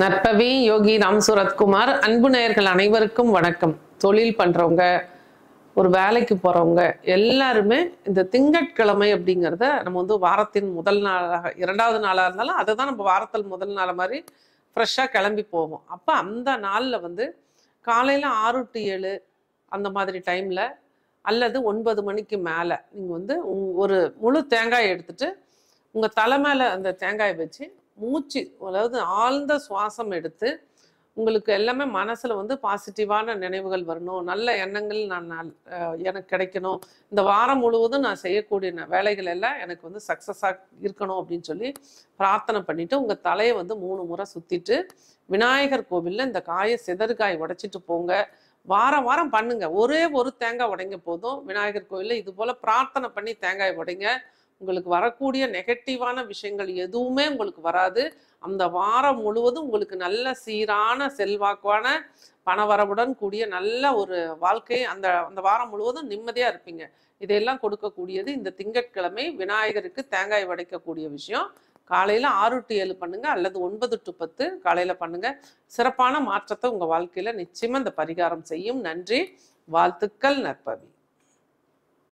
நற்பவி யோகி ராம் சூரத்குமார் அன்பு நேயர்கள் அனைவருக்கும் வணக்கம் தொழில் பண்ணுறவங்க ஒரு வேலைக்கு போகிறவங்க எல்லாருமே இந்த திங்கட்கிழமை அப்படிங்கிறத நம்ம வந்து வாரத்தின் முதல் நாளாக இரண்டாவது நாளாக இருந்தாலும் அதை தான் நம்ம வாரத்தில் முதல் நாள் மாதிரி ஃப்ரெஷ்ஷாக கிளம்பி போவோம் அப்போ அந்த நாளில் வந்து காலையில் ஆறு டு ஏழு அந்த மாதிரி டைமில் அல்லது ஒன்பது மணிக்கு மேலே நீங்கள் வந்து ஒரு முழு தேங்காய் எடுத்துட்டு உங்கள் தலை மேலே அந்த தேங்காயை வச்சு மூச்சு அதாவது ஆழ்ந்த சுவாசம் எடுத்து உங்களுக்கு எல்லாமே மனசில் வந்து பாசிட்டிவான நினைவுகள் வரணும் நல்ல எண்ணங்கள் நான் எனக்கு கிடைக்கணும் இந்த வாரம் முழுவதும் நான் செய்யக்கூடிய வேலைகள் எல்லாம் எனக்கு வந்து சக்ஸஸாக இருக்கணும் அப்படின்னு சொல்லி பிரார்த்தனை பண்ணிவிட்டு உங்கள் தலையை வந்து மூணு முறை சுற்றிட்டு விநாயகர் கோவிலில் இந்த காயை சிதறுகாய் உடைச்சிட்டு போங்க வாரம் வாரம் பண்ணுங்கள் ஒரே ஒரு தேங்காய் உடைங்க போதும் விநாயகர் கோவிலில் இது போல் பிரார்த்தனை பண்ணி தேங்காய் உடைங்க உங்களுக்கு வரக்கூடிய நெகட்டிவான விஷயங்கள் எதுவுமே உங்களுக்கு வராது அந்த வாரம் முழுவதும் உங்களுக்கு நல்ல சீரான செல்வாக்கான பணவரவுடன் கூடிய நல்ல ஒரு வாழ்க்கை அந்த அந்த வாரம் முழுவதும் நிம்மதியாக இருப்பீங்க இதையெல்லாம் கொடுக்கக்கூடியது இந்த திங்கட்கிழமை விநாயகருக்கு தேங்காய் உடைக்கக்கூடிய விஷயம் காலையில் ஆறு டு ஏழு பண்ணுங்கள் அல்லது ஒன்பது டு பத்து காலையில் பண்ணுங்கள் சிறப்பான மாற்றத்தை உங்கள் வாழ்க்கையில் நிச்சயமாக இந்த பரிகாரம் செய்யும் நன்றி வாழ்த்துக்கள் நற்பவி